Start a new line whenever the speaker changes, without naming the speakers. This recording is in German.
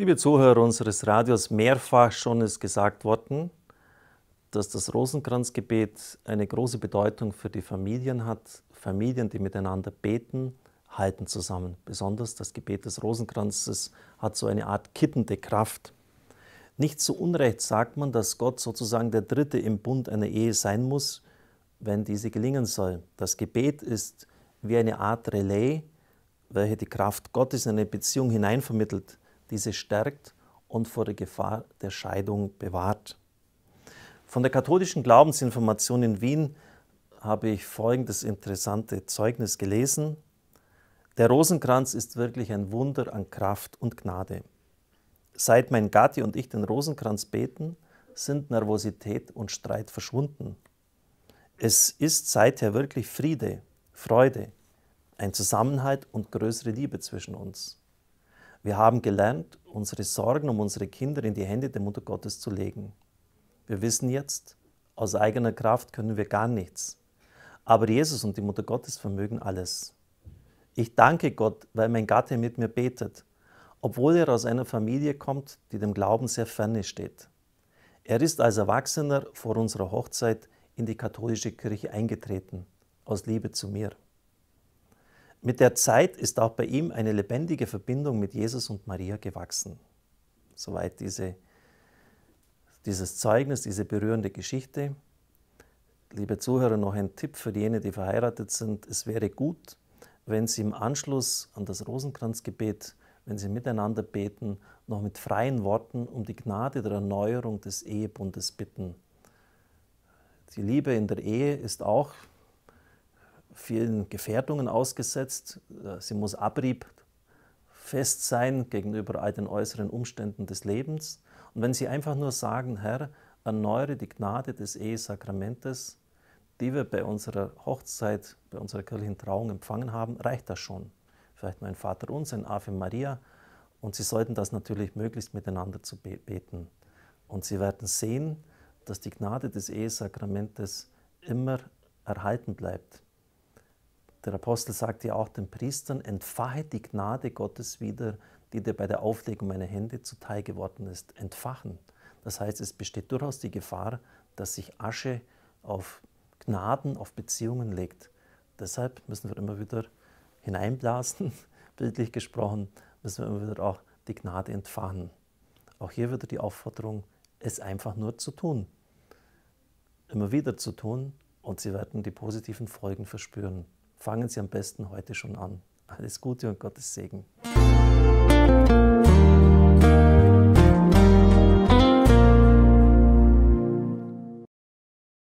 Liebe Zuhörer unseres Radios, mehrfach schon ist gesagt worden, dass das Rosenkranzgebet eine große Bedeutung für die Familien hat. Familien, die miteinander beten, halten zusammen. Besonders das Gebet des Rosenkranzes hat so eine Art kittende Kraft. Nicht zu Unrecht sagt man, dass Gott sozusagen der Dritte im Bund einer Ehe sein muss, wenn diese gelingen soll. Das Gebet ist wie eine Art Relais, welche die Kraft Gottes in eine Beziehung hineinvermittelt diese stärkt und vor der Gefahr der Scheidung bewahrt. Von der katholischen Glaubensinformation in Wien habe ich folgendes interessante Zeugnis gelesen. Der Rosenkranz ist wirklich ein Wunder an Kraft und Gnade. Seit mein Gatti und ich den Rosenkranz beten, sind Nervosität und Streit verschwunden. Es ist seither wirklich Friede, Freude, ein Zusammenhalt und größere Liebe zwischen uns. Wir haben gelernt, unsere Sorgen um unsere Kinder in die Hände der Mutter Gottes zu legen. Wir wissen jetzt, aus eigener Kraft können wir gar nichts. Aber Jesus und die Mutter Gottes vermögen alles. Ich danke Gott, weil mein Gatte mit mir betet, obwohl er aus einer Familie kommt, die dem Glauben sehr ferne steht. Er ist als Erwachsener vor unserer Hochzeit in die katholische Kirche eingetreten, aus Liebe zu mir. Mit der Zeit ist auch bei ihm eine lebendige Verbindung mit Jesus und Maria gewachsen. Soweit diese, dieses Zeugnis, diese berührende Geschichte. Liebe Zuhörer, noch ein Tipp für jene, die verheiratet sind. Es wäre gut, wenn Sie im Anschluss an das Rosenkranzgebet, wenn Sie miteinander beten, noch mit freien Worten um die Gnade der Erneuerung des Ehebundes bitten. Die Liebe in der Ehe ist auch vielen Gefährdungen ausgesetzt. Äh, sie muss abriebfest sein gegenüber all den äußeren Umständen des Lebens. Und wenn sie einfach nur sagen, Herr, erneuere die Gnade des Ehesakramentes, die wir bei unserer Hochzeit, bei unserer kirchlichen Trauung empfangen haben, reicht das schon. Vielleicht mein Vater uns, ein Ave Maria. Und sie sollten das natürlich möglichst miteinander zu beten. Und sie werden sehen, dass die Gnade des Ehesakramentes immer erhalten bleibt. Der Apostel sagt ja auch den Priestern, entfahet die Gnade Gottes wieder, die dir bei der Auflegung meiner Hände zuteil geworden ist. Entfachen. Das heißt, es besteht durchaus die Gefahr, dass sich Asche auf Gnaden, auf Beziehungen legt. Deshalb müssen wir immer wieder hineinblasen, bildlich gesprochen, müssen wir immer wieder auch die Gnade entfachen. Auch hier wieder die Aufforderung, es einfach nur zu tun. Immer wieder zu tun und Sie werden die positiven Folgen verspüren. Fangen Sie am besten heute schon an. Alles Gute und Gottes Segen.